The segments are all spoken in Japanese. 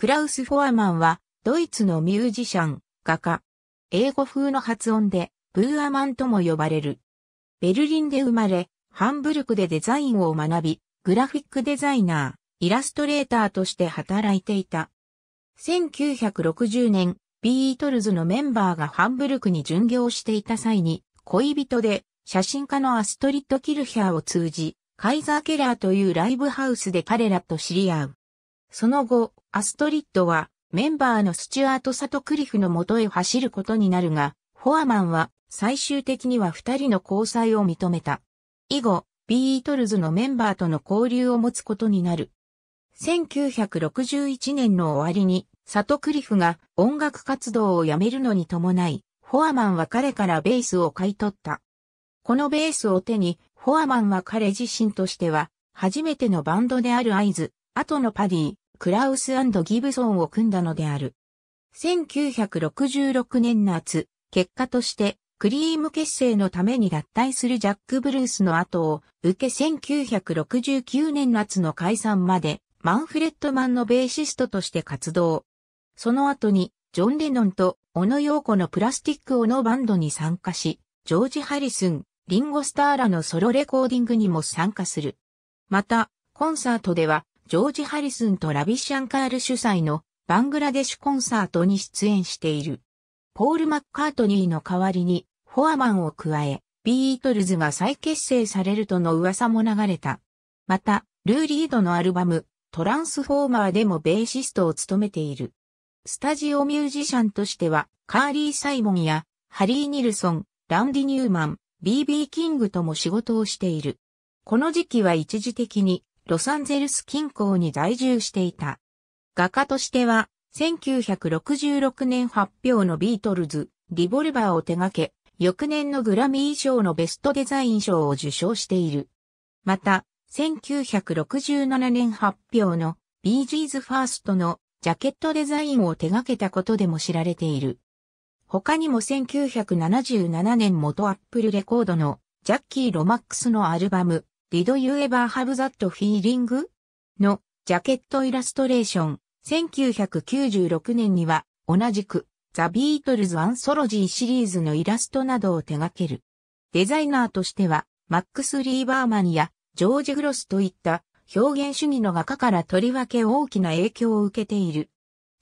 クラウス・フォアマンは、ドイツのミュージシャン、画家。英語風の発音で、ブーアマンとも呼ばれる。ベルリンで生まれ、ハンブルクでデザインを学び、グラフィックデザイナー、イラストレーターとして働いていた。1960年、ビートルズのメンバーがハンブルクに巡業していた際に、恋人で写真家のアストリッド・キルヒャーを通じ、カイザー・ケラーというライブハウスで彼らと知り合う。その後、アストリッドはメンバーのスチュアート・サトクリフの元へ走ることになるが、フォアマンは最終的には二人の交際を認めた。以後、ビートルズのメンバーとの交流を持つことになる。1961年の終わりに、サトクリフが音楽活動をやめるのに伴い、フォアマンは彼からベースを買い取った。このベースを手に、フォアマンは彼自身としては、初めてのバンドであるアイズ、後のパディ、クラウスギブソンを組んだのである。1966年夏、結果として、クリーム結成のために脱退するジャック・ブルースの後を受け1969年夏の解散までマンフレッドマンのベーシストとして活動。その後にジョン・レノンと小野洋子のプラスティック・オノバンドに参加し、ジョージ・ハリスン、リンゴ・スターらのソロレコーディングにも参加する。また、コンサートではジョージ・ハリスンとラビシャンカール主催のバングラデシュコンサートに出演している。ポール・マッカートニーの代わりに、フォアマンを加え、ビートルズが再結成されるとの噂も流れた。また、ルー・リードのアルバム、トランスフォーマーでもベーシストを務めている。スタジオミュージシャンとしては、カーリー・サイモンや、ハリー・ニルソン、ランディ・ニューマン、BB キングとも仕事をしている。この時期は一時的にロサンゼルス近郊に在住していた。画家としては、1966年発表のビートルズ、リボルバーを手掛け、翌年のグラミー賞のベストデザイン賞を受賞している。また、1967年発表のビージーズファーストのジャケットデザインを手掛けたことでも知られている。他にも1977年元アップルレコードのジャッキー・ロマックスのアルバム Did You Ever Have That Feeling? のジャケットイラストレーション。1996年には同じくザ・ビートルズ・アンソロジーシリーズのイラストなどを手掛ける。デザイナーとしてはマックス・リーバーマンやジョージ・グロスといった表現主義の画家からとりわけ大きな影響を受けている。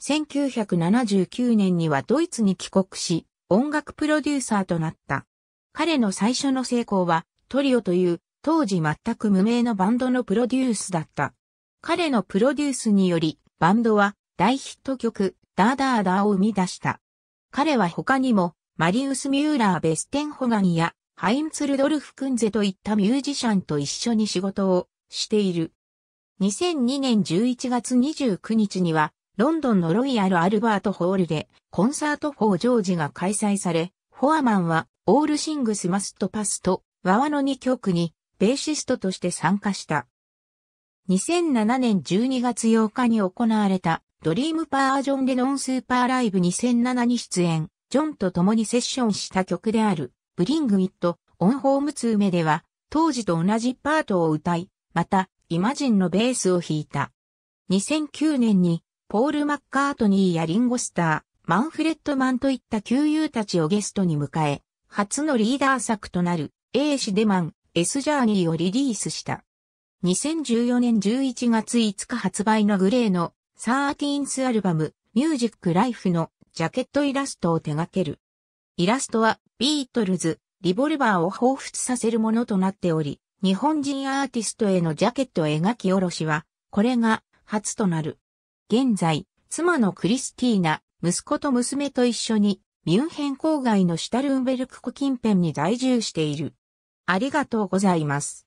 1979年にはドイツに帰国し、音楽プロデューサーとなった。彼の最初の成功はトリオという当時全く無名のバンドのプロデュースだった。彼のプロデュースにより、バンドは大ヒット曲、ダーダーダーを生み出した。彼は他にも、マリウス・ミューラー・ベステンホガンや、ハインツルドルフ・クンゼといったミュージシャンと一緒に仕事をしている。2002年11月29日には、ロンドンのロイヤル・アルバート・ホールで、コンサート4ジョージが開催され、フォアマンは、オール・シングス・マスト・パスと、ワワの2曲に、ベーシストとして参加した。2007年12月8日に行われたドリームパージョン・でノン・スーパーライブ2007に出演、ジョンと共にセッションした曲であるブリング・イット・オン・ホーム・ツーメでは当時と同じパートを歌い、またイマジンのベースを弾いた。2009年にポール・マッカートニーやリンゴスター、マンフレット・マンといった旧友たちをゲストに迎え、初のリーダー作となるーシデマン、S ジャーニーをリリースした。2014年11月5日発売のグレーのサーティーンスアルバムミュージックライフのジャケットイラストを手掛ける。イラストはビートルズ、リボルバーを彷彿させるものとなっており、日本人アーティストへのジャケット描き下ろしは、これが初となる。現在、妻のクリスティーナ、息子と娘と一緒に、ミュンヘン郊外のシュタルンベルク湖近辺に在住している。ありがとうございます。